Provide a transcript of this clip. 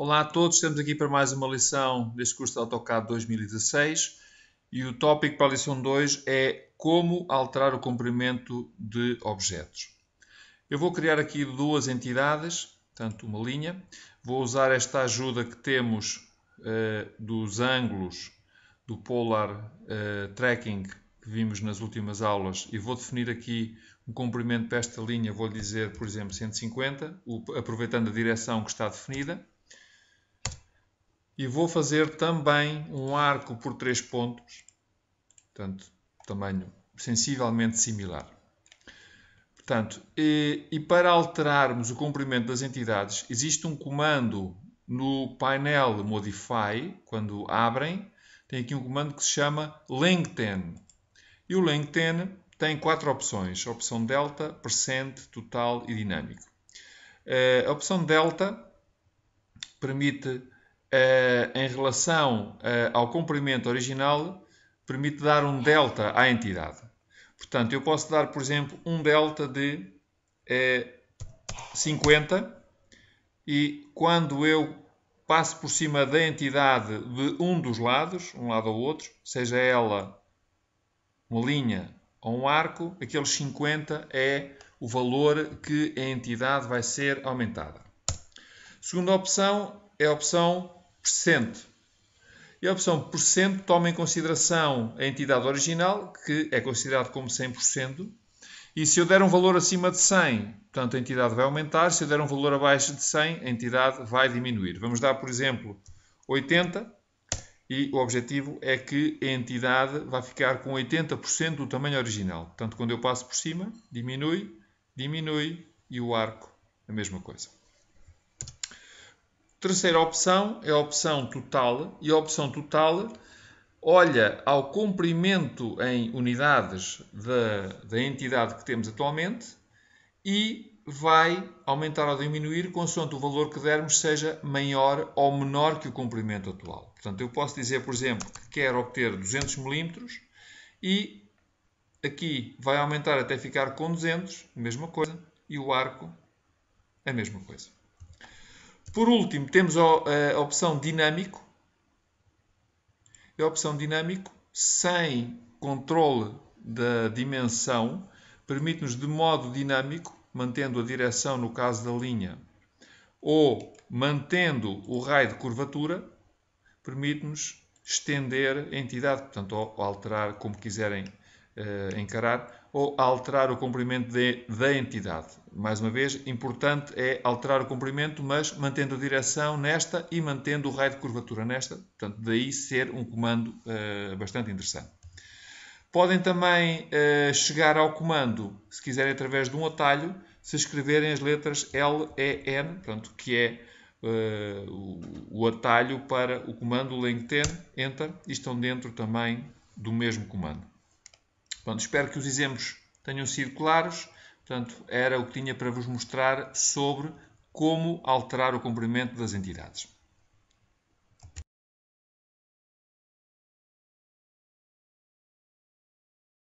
Olá a todos, estamos aqui para mais uma lição deste curso de AutoCAD 2016 e o tópico para a lição 2 é como alterar o comprimento de objetos. Eu vou criar aqui duas entidades, portanto uma linha. Vou usar esta ajuda que temos uh, dos ângulos do Polar uh, Tracking que vimos nas últimas aulas e vou definir aqui um comprimento para esta linha, vou dizer, por exemplo, 150, aproveitando a direção que está definida e vou fazer também um arco por 3 pontos, portanto, tamanho sensivelmente similar. Portanto, e, e, para alterarmos o comprimento das entidades, existe um comando no painel Modify, quando abrem, tem aqui um comando que se chama Lengthen. E o Lengthen tem quatro opções, opção delta, percent, total e dinâmico. Eh, a opção delta permite eh, em relação eh, ao comprimento original permite dar um delta à entidade. Portanto, eu posso dar, por exemplo, um delta de 50 eh, e quando eu passo por cima da entidade de um dos lados, um lado ou outro, seja ela uma linha ou um arco, aqueles 50 é o valor que a entidade vai ser aumentada. Segunda opção é a opção e a opção porcento toma em consideração a entidade original, que é considerado como 100%, e se eu der um valor acima de 100, portanto a entidade vai aumentar, se eu der um valor abaixo de 100, a entidade vai diminuir. Vamos dar, por exemplo, 80, e o objetivo é que a entidade vai ficar com 80% do tamanho original. Portanto, quando eu passo por cima, diminui, diminui e o arco, a mesma coisa. Terceira opção é a opção total, e a opção total olha ao comprimento em unidades da, da entidade que temos atualmente e vai aumentar ou diminuir consoante o valor que dermos seja maior ou menor que o comprimento atual. Portanto, eu posso dizer, por exemplo, que quero obter 200 milímetros e aqui vai aumentar até ficar com 200, mesma coisa, e o arco, a mesma coisa. Por último, temos eh, a opção dinâmico. A opção dinâmico, sem controle da dimensão, permite-nos de modo dinâmico, mantendo a direção no caso da linha, ou mantendo o raio de curvatura, permite-nos estender a entidade, portanto, alterar como quiserem uh, encarar, ou alterar o comprimento de, da entidade. Mais uma vez, importante é alterar o comprimento, mas mantendo a direção nesta e mantendo o raio de curvatura nesta, portanto, daí ser um comando uh, bastante interessante. Podem também uh, chegar ao comando, se quiserem, através de um atalho, se escreverem as letras L, E, N, portanto, que é uh, o, o, atalho para o comando langten, enter, e estão dentro também do mesmo comando. Pronto, espero que os exemplos tenham sido claros. Portanto, era o que tinha para vos mostrar sobre como alterar o comprimento das entidades.